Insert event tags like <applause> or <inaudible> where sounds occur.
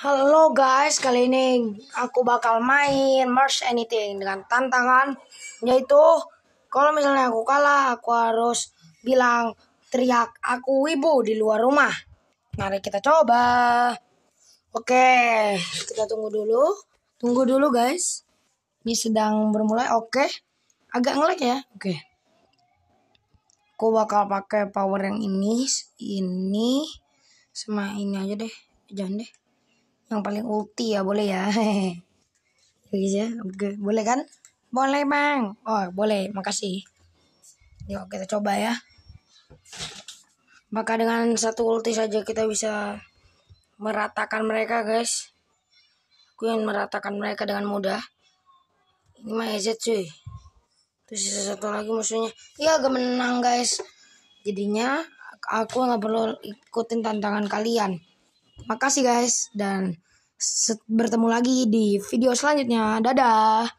Halo guys, kali ini aku bakal main Merge Anything dengan tantangan yaitu kalau misalnya aku kalah, aku harus bilang teriak aku wibu di luar rumah. Mari kita coba. Oke, kita tunggu dulu. Tunggu dulu guys. Ini sedang bermulai. Oke. Agak ngelag ya. Oke. Aku bakal pakai power yang ini, ini sama ini aja deh. Jangan deh yang paling ulti ya boleh ya guys <laughs> ya oke boleh kan boleh bang oh boleh makasih yuk kita coba ya maka dengan satu ulti saja kita bisa meratakan mereka guys aku ingin meratakan mereka dengan mudah ini mah EZ cuy terus sisa satu lagi musuhnya iya agak menang guys jadinya aku nggak perlu ikutin tantangan kalian makasih guys dan bertemu lagi di video selanjutnya. Dadah.